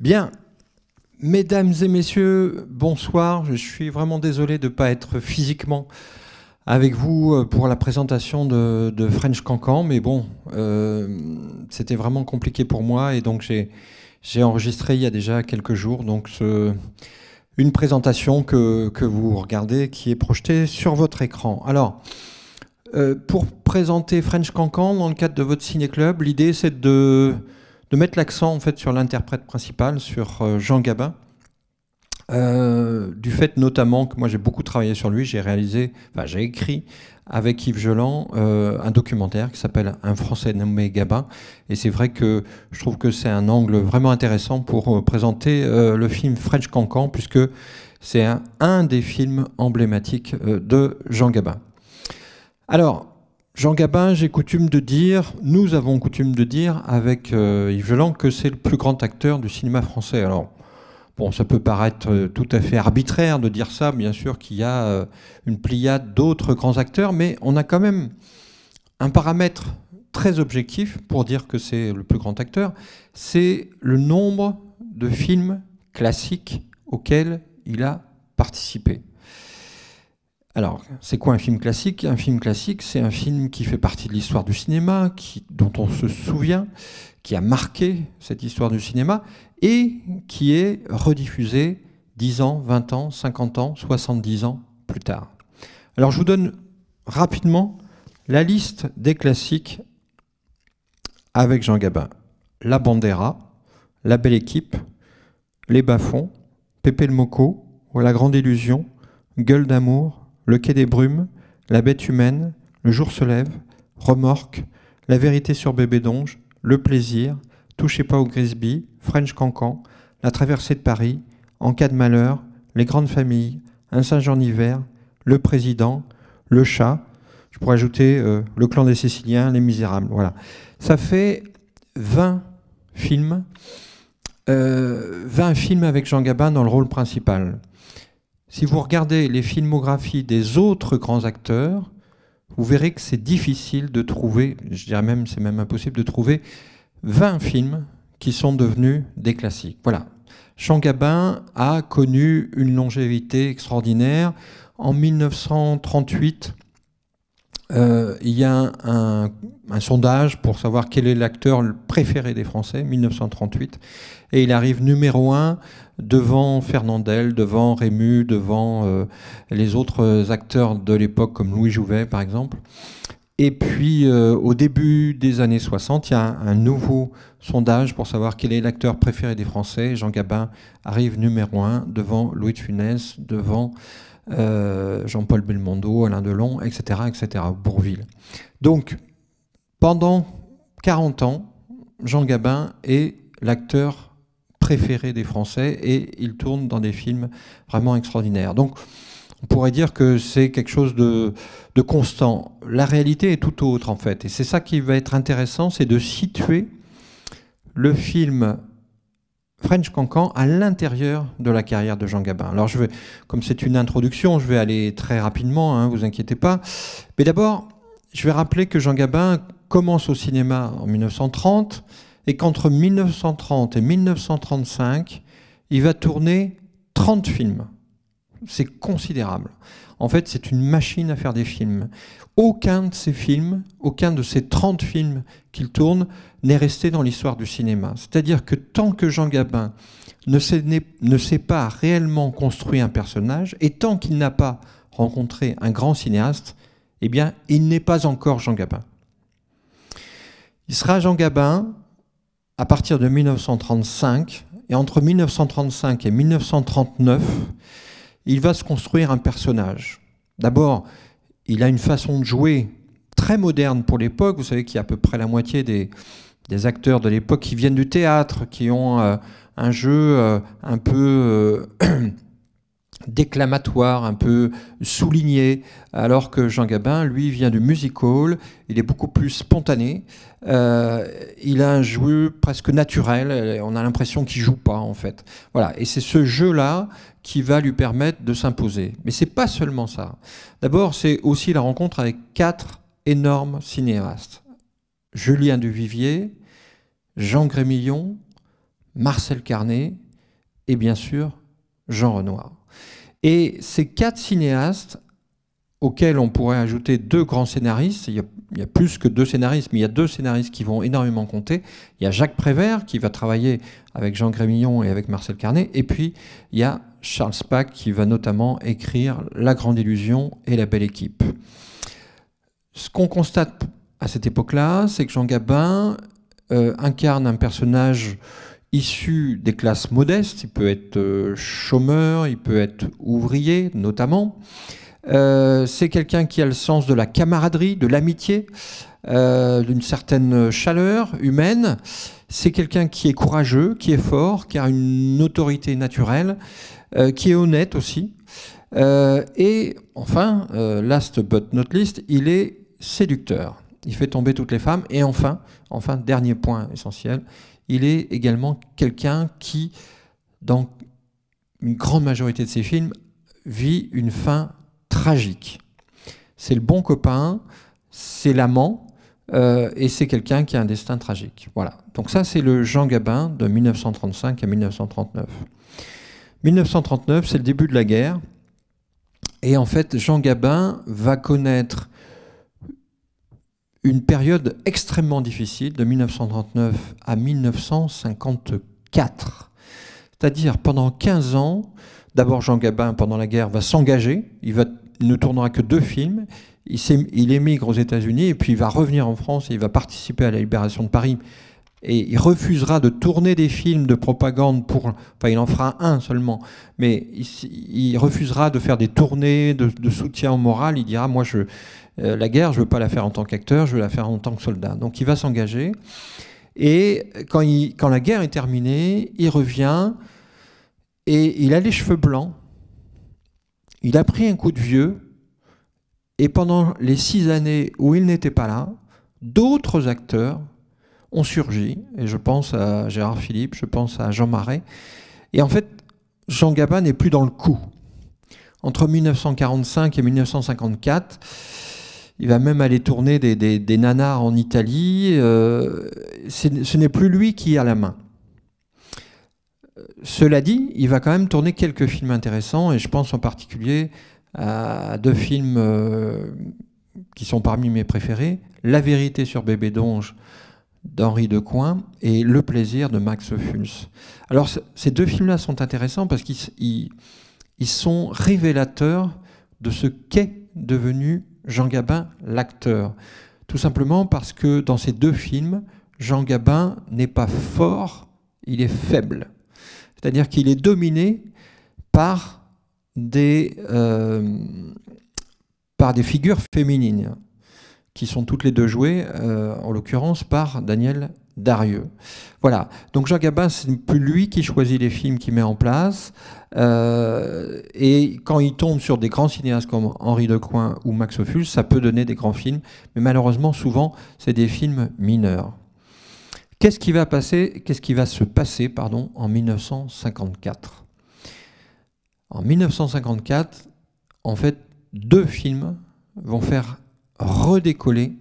Bien, mesdames et messieurs, bonsoir. Je suis vraiment désolé de ne pas être physiquement avec vous euh, pour la présentation de, French Cancan, mais bon, euh, c'était vraiment compliqué pour moi et donc j'ai enregistré il y a déjà quelques jours donc une présentation que, vous regardez qui est projetée sur votre écran. Alors, euh, pour présenter French Cancan dans le cadre de votre ciné-club, l'idée c'est de de mettre l'accent en fait sur l'interprète principal, sur euh, Jean Gabin. Euh, du fait notamment que moi j'ai beaucoup travaillé sur lui, j'ai réalisé, enfin j'ai écrit avec Yves Geland euh, un documentaire qui s'appelle Un Français nommé Gabin. Et c'est vrai que je trouve que c'est un angle vraiment intéressant pour présenter le film French Cancan, puisque c'est un, un, des films emblématiques de Jean Gabin. Alors, Jean Gabin, j'ai coutume de dire, nous avons coutume de dire avec euh, Yves que c'est le plus grand acteur du cinéma français. Alors, bon, ça peut paraître euh, tout à fait arbitraire de dire ça, bien sûr qu'il y a euh, une pliade d'autres grands acteurs, mais on a quand même un paramètre très objectif pour dire que c'est le plus grand acteur, c'est le nombre de films classiques auxquels il a participé. Alors, c'est quoi un film classique Un film classique, c'est un film qui fait partie de l'histoire du cinéma, qui, dont on se souvient, qui a marqué cette histoire du cinéma et qui est rediffusé 10 ans, 20 ans, 50 ans, 70 ans plus tard. Alors, je vous donne rapidement la liste des classiques avec Jean Gabin. La Bandera, La Belle Équipe, Les Bafons, Pépé le Moco, La Grande Illusion, Gueule d'amour, le quai des brumes, la bête humaine, le jour se lève, remorque, la vérité sur Bébé d'Onge, le plaisir, touchez pas au Grisby, French Cancan, la traversée de Paris, en cas de malheur, les grandes familles, un saint jean hiver, le président, le chat, je pourrais ajouter euh, le clan des Siciliens, les misérables, voilà. Ça fait 20 films, 20 euh, films avec Jean Gabin dans le rôle principal. Si vous regardez les filmographies des autres grands acteurs, vous verrez que c'est difficile de trouver, je dirais même c'est même impossible de trouver 20 films qui sont devenus des classiques. Voilà. Jean Gabin a connu une longévité extraordinaire. En 1938, euh, il y a un, sondage pour savoir quel est l'acteur préféré des Français, 1938, et il arrive numéro un devant Fernandel, devant Rému, devant euh, les autres acteurs de l'époque comme Louis Jouvet par exemple. Et puis euh, au début des années 60, il y a un, nouveau sondage pour savoir quel est l'acteur préféré des Français. Jean Gabin arrive numéro un devant Louis de Funès, devant euh, Jean-Paul Belmondo, Alain Delon, etc., etc., Bourville. Donc, pendant 40 ans, Jean Gabin est l'acteur préféré des Français et il tourne dans des films vraiment extraordinaires. Donc, on pourrait dire que c'est quelque chose de, constant. La réalité est tout autre en fait. Et c'est ça qui va être intéressant, c'est de situer le film French Cancan à l'intérieur de la carrière de Jean Gabin. Alors je vais, comme c'est une introduction, je vais aller très rapidement, hein, vous inquiétez pas. Mais d'abord, je vais rappeler que Jean Gabin commence au cinéma en 1930 et qu'entre 1930 et 1935, il va tourner 30 films. C'est considérable. En fait, c'est une machine à faire des films. Aucun de ces films, aucun de ces 30 films qu'il tourne n'est resté dans l'histoire du cinéma. C'est-à-dire que tant que Jean Gabin ne s'est pas réellement construit un personnage, et tant qu'il n'a pas rencontré un grand cinéaste, eh bien, il n'est pas encore Jean Gabin. Il sera Jean Gabin à partir de 1935, et entre 1935 et 1939, il va se construire un personnage. D'abord, il a une façon de jouer très moderne pour l'époque. Vous savez qu'il y a à peu près la moitié des, acteurs de l'époque qui viennent du théâtre, qui ont euh, un jeu euh, un peu... Euh, déclamatoire, un peu souligné, alors que Jean Gabin, lui, vient du music hall, il est beaucoup plus spontané, euh, il a un jeu presque naturel, on a l'impression qu'il joue pas en fait. Voilà, et c'est ce jeu-là qui va lui permettre de s'imposer. Mais c'est pas seulement ça. D'abord, c'est aussi la rencontre avec quatre énormes cinéastes. Julien Duvivier, Jean Grémillon, Marcel Carnet et bien sûr Jean Renoir. Et ces quatre cinéastes, auxquels on pourrait ajouter deux grands scénaristes, il y, a, plus que deux scénaristes, mais il y a deux scénaristes qui vont énormément compter. Il y a Jacques Prévert qui va travailler avec Jean Grémillon et avec Marcel Carnet, et puis il y a Charles Pack qui va notamment écrire La Grande Illusion et La Belle Équipe. Ce qu'on constate à cette époque-là, c'est que Jean Gabin euh, incarne un personnage issu des classes modestes, il peut être euh, chômeur, il peut être ouvrier notamment. Euh, c'est quelqu'un qui a le sens de la camaraderie, de l'amitié, euh, d'une certaine chaleur humaine. C'est quelqu'un qui est courageux, qui est fort, qui a une autorité naturelle, qui est honnête aussi. et enfin, last but not least, il est séducteur il fait tomber toutes les femmes. Et enfin, enfin, dernier point essentiel, il est également quelqu'un qui, dans une grande majorité de ses films, vit une fin tragique. C'est le bon copain, c'est l'amant, euh, et c'est quelqu'un qui a un destin tragique. Voilà. Donc ça, c'est le Jean Gabin de 1935 à 1939. 1939, c'est le début de la guerre. Et en fait, Jean Gabin va connaître une période extrêmement difficile de 1939 à 1954. C'est-à-dire pendant 15 ans, d'abord Jean Gabin pendant la guerre va s'engager, il, ne tournera que deux films, il, il émigre aux États-Unis et puis il va revenir en France et il va participer à la libération de Paris. Et il refusera de tourner des films de propagande pour. Enfin, il en fera un seulement, mais il, refusera de faire des tournées de, de soutien au moral. Il dira Moi, je, euh, la guerre, je ne veux pas la faire en tant qu'acteur, je veux la faire en tant que soldat. Donc il va s'engager. Et quand, quand la guerre est terminée, il revient et il a les cheveux blancs. Il a pris un coup de vieux. Et pendant les six années où il n'était pas là, d'autres acteurs ont surgi. Et je pense à Gérard Philippe, je pense à Jean Marais. Et en fait, Jean Gabin n'est plus dans le coup. Entre 1945 et 1954, il va même aller tourner des, nanars en Italie. Euh, ce n'est plus lui qui a la main. Euh, cela dit, il va quand même tourner quelques films intéressants, et je pense en particulier à deux films euh, qui sont parmi mes préférés La vérité sur Bébé Donge d'Henri Decoing et Le plaisir de Max Fulz. Alors, ces deux films-là sont intéressants parce qu'ils sont révélateurs de ce qu'est devenu Jean Gabin l'acteur. Tout simplement parce que dans ces deux films, Jean Gabin n'est pas fort, il est faible. C'est-à-dire qu'il est dominé par des, euh, par des figures féminines, qui sont toutes les deux jouées, euh, en l'occurrence, par Daniel Darieux. Voilà. Donc Jacques Gabin, c'est plus lui qui choisit les films qu'il met en place. Euh, et quand il tombe sur des grands cinéastes comme Henri Lecoing ou Max Ophuls, ça peut donner des grands films. Mais malheureusement, souvent, c'est des films mineurs. Qu'est-ce qui va passer Qu'est-ce qui va se passer, pardon, en 1954 En 1954, en fait, deux films vont faire redécoller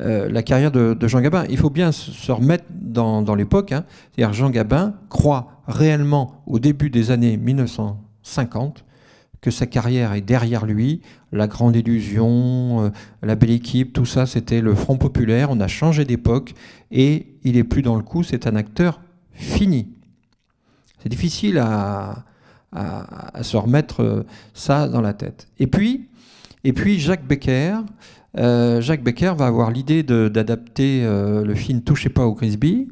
euh, la carrière de, Jean Gabin. Il faut bien se remettre dans, l'époque. Hein. Jean Gabin croit réellement au début des années 1950 que sa carrière est derrière lui, la grande illusion, euh, la belle équipe, tout ça, c'était le Front populaire, on a changé d'époque, et il est plus dans le coup, c'est un acteur fini. C'est difficile à, se remettre euh, ça dans la tête. Et puis, et puis Jacques Becker, euh, Jacques Becker va avoir l'idée d'adapter euh, le film Touchez pas au Grisby,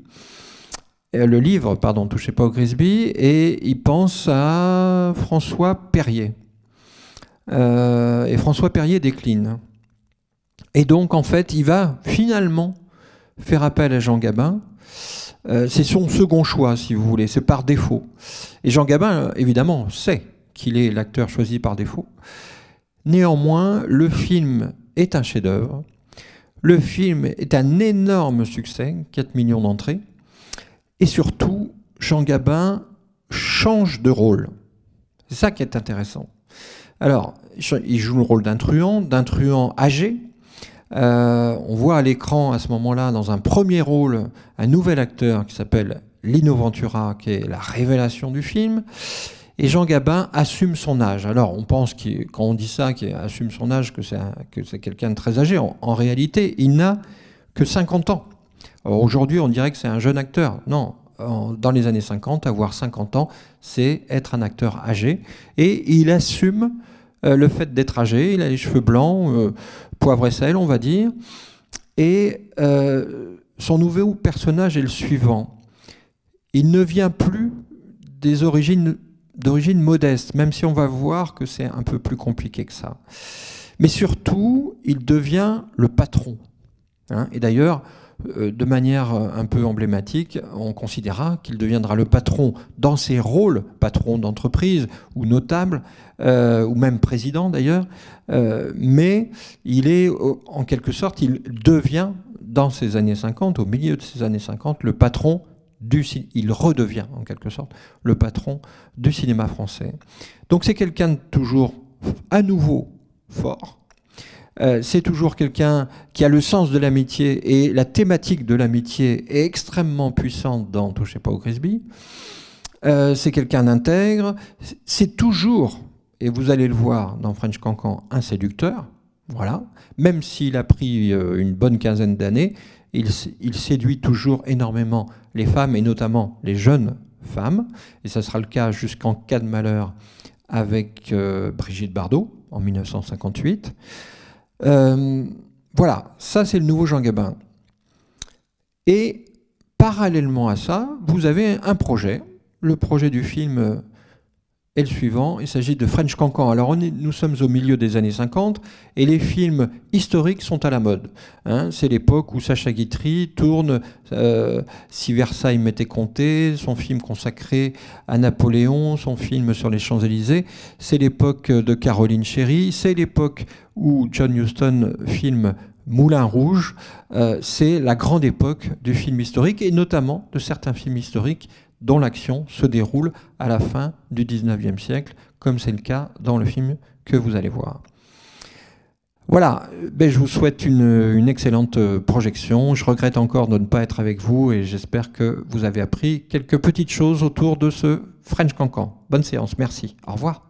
euh, le livre, pardon, Touchez pas au Grisby, et il pense à François Perrier. et François Perrier décline. Et donc, en fait, il va finalement faire appel à Jean Gabin. c'est son second choix, si vous voulez, c'est par défaut. Et Jean Gabin, évidemment, sait qu'il est l'acteur choisi par défaut. Néanmoins, le film est un chef-d'œuvre. Le film est un énorme succès, 4 millions d'entrées. Et surtout, Jean Gabin change de rôle. C'est ça qui est intéressant. Alors, il joue le rôle d'un truand, d'un truand âgé. Euh, on voit à l'écran à ce moment-là, dans un premier rôle, un nouvel acteur qui s'appelle Lino Ventura, qui est la révélation du film. Et Jean Gabin assume son âge. Alors on pense, qu quand on dit ça, qu'il assume son âge, que c'est que quelqu'un de très âgé. En, réalité, il n'a que 50 ans. Aujourd'hui, on dirait que c'est un jeune acteur. Non, dans les années 50, avoir 50 ans, c'est être un acteur âgé. Et il assume euh, le fait d'être âgé. Il a les cheveux blancs, euh, poivre et sel, on va dire. Et euh, son nouveau personnage est le suivant. Il ne vient plus des origines d'origine modeste, même si on va voir que c'est un peu plus compliqué que ça. Mais surtout, il devient le patron. Hein. et d'ailleurs, euh, de manière euh, un peu emblématique, on considérera qu'il deviendra le patron dans ses rôles, patron d'entreprise ou notable, euh, ou même président d'ailleurs, mais il est en quelque sorte, il devient dans ces années 50, au milieu de ces années 50, le patron il redevient en quelque sorte le patron du cinéma français. Donc c'est quelqu'un de toujours à nouveau fort. Euh, c'est toujours quelqu'un qui a le sens de l'amitié et la thématique de l'amitié est extrêmement puissante dans Touchez pas au Crisby. Euh, c'est quelqu'un d'intègre. C'est toujours, et vous allez le voir dans French Cancan, un séducteur. Voilà. Même s'il a pris euh, une bonne quinzaine d'années, il, séduit toujours énormément les femmes et notamment les jeunes femmes. Et ça sera le cas jusqu'en cas de malheur avec euh, Brigitte Bardot en 1958. Euh, voilà, ça c'est le nouveau Jean Gabin. Et parallèlement à ça, vous avez un projet, le projet du film et le suivant, il s'agit de French Cancan. Alors nous sommes au milieu des années 50 et les films historiques sont à la mode. Hein. c'est l'époque où Sacha Guitry tourne euh, Si Versailles m'était compté, son film consacré à Napoléon, son film sur les Champs-Élysées. C'est l'époque de Caroline Chéry, c'est l'époque où John Huston filme Moulin Rouge, euh, c'est la grande époque du film historique et notamment de certains films historiques dont l'action se déroule à la fin du 19e siècle, comme c'est le cas dans le film que vous allez voir. Voilà, ben, je vous souhaite une, une, excellente euh, projection. Je regrette encore de ne pas être avec vous et j'espère que vous avez appris quelques petites choses autour de ce French Cancan. Bonne séance, merci. Au revoir.